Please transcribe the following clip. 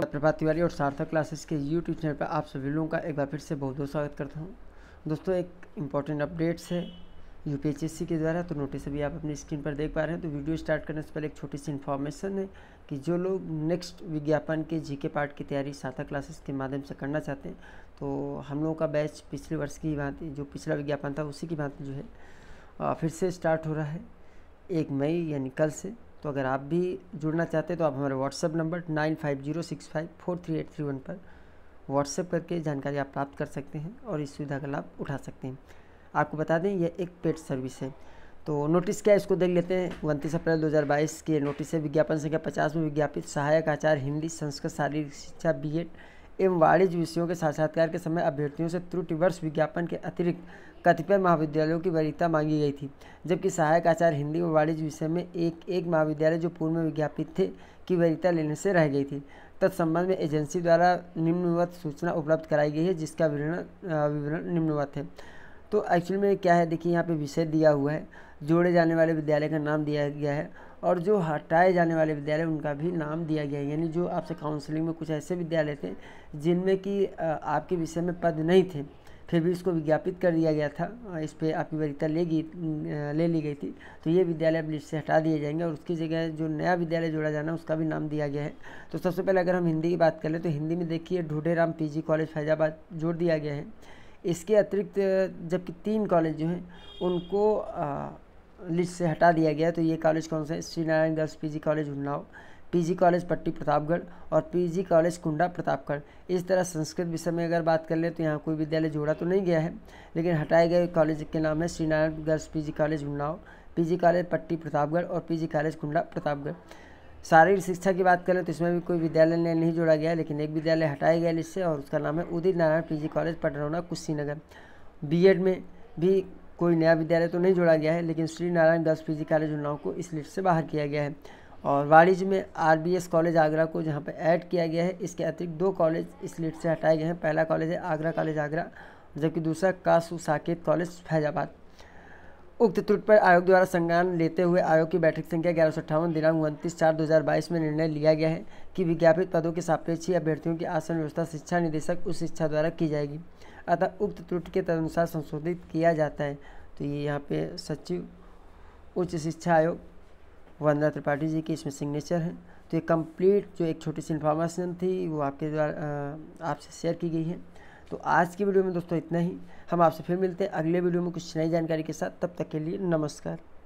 तो प्रभात तिवारी और सार्थक क्लासेस के यूट्यूब चैनल पर आप सभी लोगों का एक बार फिर से बहुत बहुत स्वागत करता हूँ दोस्तों एक इम्पॉर्टेंट अपडेट्स है यू के द्वारा तो नोटिस अभी आप अपनी स्क्रीन पर देख पा रहे हैं तो वीडियो स्टार्ट करने से पहले एक छोटी सी इन्फॉर्मेशन है कि जो लोग नेक्स्ट विज्ञापन के जी पार्ट की तैयारी सार्थक क्लासेस के माध्यम से करना चाहते हैं तो हम लोगों का बैच पिछले वर्ष की भांति जो पिछला विज्ञापन था उसी की भांति जो है फिर से स्टार्ट हो रहा है एक मई यानी कल से तो अगर आप भी जुड़ना चाहते हैं तो आप हमारे WhatsApp number nine five zero six five four three eight three one पर व्हाट्सएप करके जानकारी आप प्राप्त कर सकते हैं और इस सुविधा का लाभ उठा सकते हैं आपको बता दें यह एक पेड सर्विस है तो नोटिस क्या है इसको देख लेते हैं उनतीस अप्रैल 2022 के नोटिस है विज्ञापन संख्या पचास में विज्ञापित सहायक आचार्य हिंदी संस्कृत शारीरिक शिक्षा बीएड एवं वाणिज्य विषयों के साक्षात्कार के समय अभ्यर्थियों से त्रुटिवर्ष विज्ञापन के अतिरिक्त कतिपय महाविद्यालयों की वरीयता मांगी गई थी जबकि सहायक आचार्य हिंदी व वाणिज्य विषय में एक एक महाविद्यालय जो पूर्व में विज्ञापित थे की वरीयता लेने से रह गई थी तत्संबंध में एजेंसी द्वारा निम्नवत सूचना उपलब्ध कराई गई है जिसका विवरण विवरण निम्नवत है तो एक्चुअली में क्या है देखिए यहाँ पे विषय दिया हुआ है जोड़े जाने वाले विद्यालय का नाम दिया गया है और जो हटाए जाने वाले विद्यालय उनका भी नाम दिया गया है यानी जो आपसे काउंसलिंग में कुछ ऐसे विद्यालय थे जिनमें कि आपके विषय में पद नहीं थे फिर भी इसको विज्ञापित कर दिया गया था इस पर आपकी वरीयता ले गई ले ली गई थी तो ये विद्यालय अब लिस्ट से हटा दिए जाएंगे और उसकी जगह जो नया विद्यालय जोड़ा जाना है उसका भी नाम दिया गया है तो सबसे पहले अगर हम हिंदी की बात कर लें तो हिंदी में देखिए राम पी कॉलेज फैजाबाद जोड़ दिया गया है इसके अतिरिक्त जबकि तीन कॉलेज जो हैं उनको लिस्ट से हटा दिया गया तो ये कॉलेज कौन से Shri Narayan Das P college Unnao PG college Patti Pratapgarh और पीजी कॉलेज कुंडा प्रतापगढ़ इस तरह संस्कृत विषय में अगर बात कर लें तो यहाँ कोई विद्यालय जोड़ा तो नहीं गया है लेकिन हटाए गए कॉलेज के नाम है Shrinarayan girls PG college Unnao PG college Patti Pratapgarh और पीजी कॉलेज कुंडा प्रतापगढ़ शारीरिक शिक्षा की बात करें तो इसमें भी कोई विद्यालय ने नहीं जोड़ा गया लेकिन एक विद्यालय हटाया गया लिस्ट से और उसका नाम है Udit Narayan PG college Padrauna Kushinagar BEd में भी कोई नया विद्यालय तो नहीं जोड़ा गया है लेकिन Shri Narayan Das P G college Unnao को इस लिस्ट से बाहर किया गया है और वाणिज्य में एस कॉलेज आगरा को जहाँ पर ऐड किया गया है इसके अतिरिक्त दो कॉलेज इस लिस्ट से हटाए गए हैं पहला कॉलेज है आगरा कॉलेज आगरा जबकि दूसरा कासू साकेत कॉलेज फैजाबाद उक्त त्रुट पर आयोग द्वारा संज्ञान लेते हुए आयोग की बैठक संख्या ग्यारह सौ अट्ठावन दिनांक उनतीस चार दो हज़ार बाईस में निर्णय लिया गया है कि विज्ञापित पदों के सापेक्ष ही अभ्यर्थियों की आसन व्यवस्था शिक्षा निदेशक उच्च शिक्षा द्वारा की जाएगी अतः उक्त त्रुट के तदनुसार संशोधित किया जाता है तो ये यहाँ पे सचिव उच्च शिक्षा आयोग वंदना त्रिपाठी जी की इसमें सिग्नेचर है तो ये कंप्लीट जो एक छोटी सी इन्फॉर्मेशन थी वो आपके द्वारा आपसे शेयर की गई है तो आज की वीडियो में दोस्तों इतना ही हम आपसे फिर मिलते हैं अगले वीडियो में कुछ नई जानकारी के साथ तब तक के लिए नमस्कार